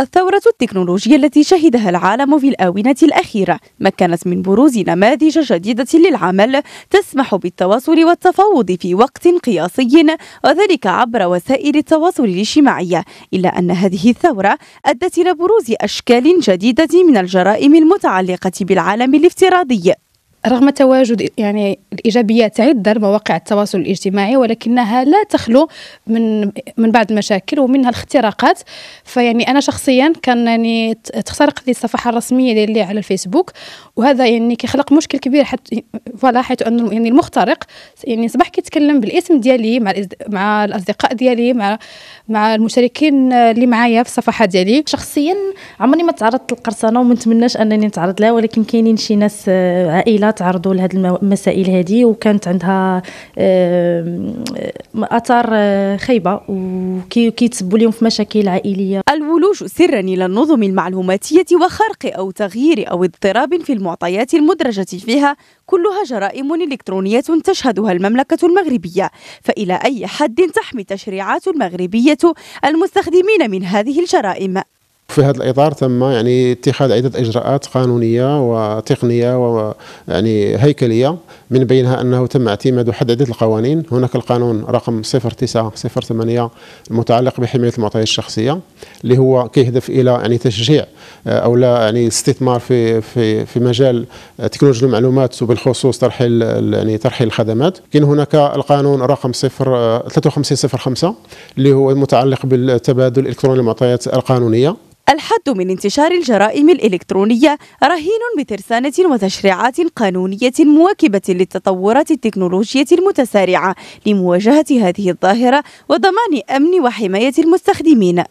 الثورة التكنولوجية التي شهدها العالم في الآونة الأخيرة مكنت من بروز نماذج جديدة للعمل تسمح بالتواصل والتفاوض في وقت قياسي وذلك عبر وسائل التواصل الاجتماعي إلا أن هذه الثورة أدت إلى بروز أشكال جديدة من الجرائم المتعلقة بالعالم الافتراضي رغم تواجد يعني الايجابيات عده مواقع التواصل الاجتماعي ولكنها لا تخلو من من بعض المشاكل ومنها الاختراقات فيعني انا شخصيا كان يعني تخترق لي الصفحه الرسميه ديالي على الفيسبوك وهذا يعني كيخلق مشكل كبير حتى فوالا حيث انه يعني المخترق يعني صباح كيتكلم بالاسم ديالي مع مع الاصدقاء ديالي مع مع المشاركين اللي معايا في الصفحه ديالي شخصيا عمري ما تعرضت للقرصنه وما نتمناش انني نتعرض لها ولكن كاينين شي ناس آه، عائله تعرضوا لهذه المسائل هذه وكانت عندها آه، اثار آه، خايبه وكيتسبوا لهم في مشاكل عائليه الولوج سرا الى النظم المعلوماتيه وخرق او تغيير او اضطراب في المعطيات المدرجه فيها كلها جرائم الكترونيه تشهدها المملكه المغربيه فالى اي حد تحمي التشريعات المغربيه المستخدمين من هذه الجرائم في هذا الاطار تم يعني اتخاذ عده اجراءات قانونيه وتقنيه ويعني هيكليه من بينها انه تم اعتماد حد عده القوانين هناك القانون رقم 0908 المتعلق بحمايه المعطيات الشخصيه اللي هو كيهدف الى يعني تشجيع آه، او لا يعني الاستثمار في في في مجال تكنولوجيا المعلومات وبالخصوص ترحيل يعني ترحيل الخدمات كاين هناك القانون رقم 0 آه، اللي هو متعلق بالتبادل الالكتروني للمعطيات القانونيه الحد من انتشار الجرائم الإلكترونية رهين بترسانة وتشريعات قانونية مواكبة للتطورات التكنولوجية المتسارعة لمواجهة هذه الظاهرة وضمان أمن وحماية المستخدمين